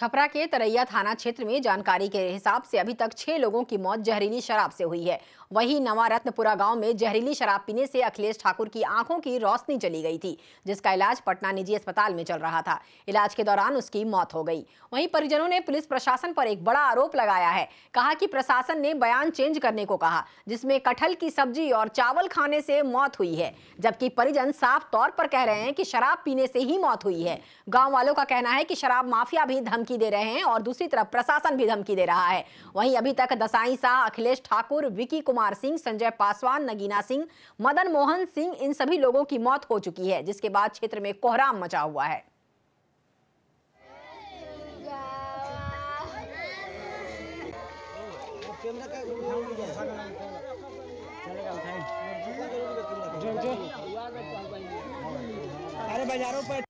छपरा के तरैया थाना क्षेत्र में जानकारी के हिसाब से अभी तक छह लोगों की मौत जहरीली शराब से हुई है वहीं नवारत्नपुरा गांव में जहरीली शराब पीने से अखिलेश ठाकुर की आंखों की रोशनी चली गई थी जिसका इलाज पटना निजी अस्पताल में चल रहा था इलाज के दौरान उसकी मौत हो गई वहीं परिजनों ने पुलिस प्रशासन पर एक बड़ा आरोप लगाया है कहा कि प्रशासन ने बयान चेंज करने को कहा जिसमें कटहल की सब्जी और चावल खाने से मौत हुई है जबकि परिजन साफ तौर पर कह रहे हैं कि शराब पीने से ही मौत हुई है गाँव वालों का कहना है की शराब माफिया भी धमकी धमकी दे रहे हैं और दूसरी तरफ प्रशासन भी धमकी दे रहा है वहीं अभी तक दसाई शाह अखिलेश ठाकुर विकी कुमार सिंह संजय पासवान नगीना सिंह मदन मोहन सिंह इन सभी लोगों की मौत हो चुकी है जिसके बाद क्षेत्र में कोहराम मचा हुआ है अरे बाजारों पर